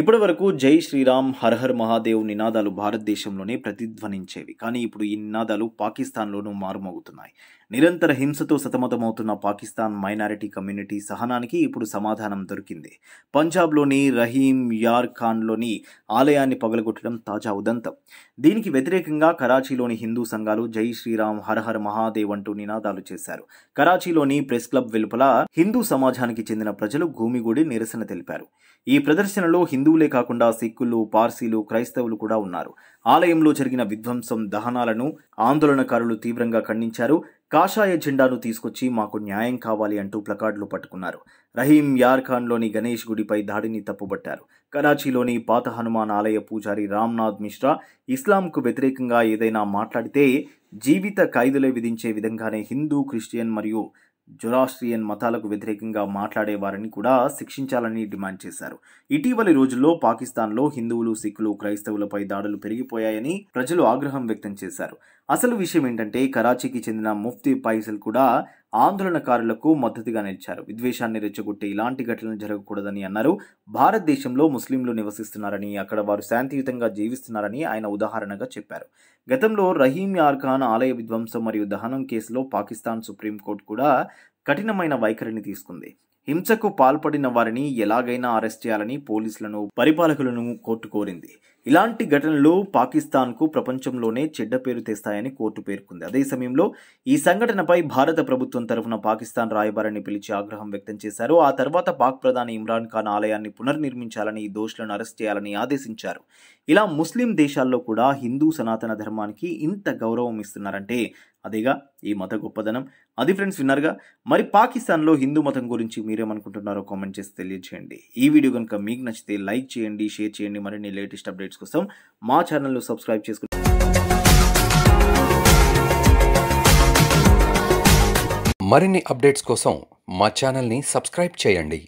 ఇప్పటి వరకు జై శ్రీరామ్ హర్ హర్ మహాదేవ్ నినాదాలు భారతదేశంలోనే ప్రతిధ్వనించేవి కానీ ఇప్పుడు ఈ నినాదాలు పాకిస్తాన్లోనూ మారుమోగుతున్నాయి నిరంతర హింసతో సతమతమవుతున్న పాకిస్తాన్ మైనారిటీ కమ్యూనిటీ సహనానికి ఇప్పుడు సమాధానం దొరికింది పంజాబ్లోని రహీం యార్ ఖాన్లోని ఆలయాన్ని పగలగొట్టడం తాజా ఉదంతం దీనికి వ్యతిరేకంగా కరాచీలోని హిందూ సంఘాలు జై శ్రీరామ్ హర్ హర్ మహాదేవ్ అంటూ నినాదాలు చేశారు కరాచీలోని ప్రెస్ క్లబ్ వెలుపల హిందూ సమాజానికి చెందిన ప్రజలు భూమిగూడి నిరసన తెలిపారు ఈ ప్రదర్శనలో హిందూ హిందువులే కాకుండా సిక్కులు పార్సీలు క్రైస్తవులు కూడా ఉన్నారు ఆలయంలో జరిగిన విధ్వంసం దహనాలను ఆందోళనకారులు తీవ్రంగా ఖండించారు కాషాయ జెండాను తీసుకొచ్చి మాకు న్యాయం కావాలి అంటూ ప్లకార్డులు పట్టుకున్నారు రహీం యార్ఖాన్లోని గణేష్ గుడిపై దాడిని తప్పుబట్టారు కరాచీలోని పాత హనుమాన్ ఆలయ పూజారి రామ్నాథ్ మిశ్రా ఇస్లాంకు వ్యతిరేకంగా ఏదైనా మాట్లాడితే జీవిత ఖైదులే విధించే విధంగానే హిందూ క్రిస్టియన్ మరియు జొరాస్ట్రియన్ మతాలకు వ్యతిరేకంగా మాట్లాడేవారిని కూడా శిక్షించాలని డిమాండ్ చేశారు ఇటీవలి రోజుల్లో పాకిస్తాన్లో హిందువులు సిక్కులు క్రైస్తవులపై దాడులు పెరిగిపోయాయని ప్రజలు ఆగ్రహం వ్యక్తం చేశారు అసలు విషయం ఏంటంటే కరాచీకి చెందిన ముఫ్తీ పైసల్ కూడా ఆందోళనకారులకు మద్దతుగా నిలిచారు విద్వేషాన్ని రెచ్చగొట్టే ఇలాంటి ఘటనలు జరగకూడదని అన్నారు భారతదేశంలో ముస్లింలు నివసిస్తున్నారని అక్కడ వారు శాంతియుతంగా జీవిస్తున్నారని ఆయన ఉదాహరణగా చెప్పారు గతంలో రహీం యార్ఖాన్ ఆలయ విధ్వంసం మరియు దహనం కేసులో పాకిస్తాన్ సుప్రీంకోర్టు కూడా కఠినమైన వైఖరిని తీసుకుంది హింసకు పాల్పడిన వారిని ఎలాగైనా అరెస్ట్ చేయాలని పోలీసులను పరిపాలకులను కోర్టు కోరింది ఇలాంటి ఘటనలు పాకిస్తాన్కు ప్రపంచంలోనే చెడ్డ పేరు తెస్తాయని కోర్టు పేర్కొంది అదే సమయంలో ఈ సంఘటనపై భారత ప్రభుత్వం తరఫున పాకిస్తాన్ రాయబారిని పిలిచి ఆగ్రహం వ్యక్తం చేశారు ఆ తర్వాత పాక్ ప్రధాని ఇమ్రాన్ ఖాన్ ఆలయాన్ని పునర్నిర్మించాలని ఈ దోషులను అరెస్ట్ చేయాలని ఆదేశించారు ఇలా ముస్లిం దేశాల్లో కూడా హిందూ సనాతన ధర్మానికి ఇంత గౌరవం ఇస్తున్నారంటే అదేగా ఈ మత గొప్పదనం అది ఫ్రెండ్స్ విన్నారుగా మరి పాకిస్తాన్లో హిందూ మతం గురించి మీరేమనుకుంటున్నారో కామెంట్ చేసి తెలియజేయండి ఈ వీడియో కనుక మీకు నచ్చితే లైక్ చేయండి షేర్ చేయండి మరిన్ని లేటెస్ట్ అప్డేట్స్ కోసం మా ఛానల్ను సబ్స్క్రైబ్ చేసుకుని మరిన్ని అప్డేట్స్ కోసం మా ఛానల్ని సబ్స్క్రైబ్ చేయండి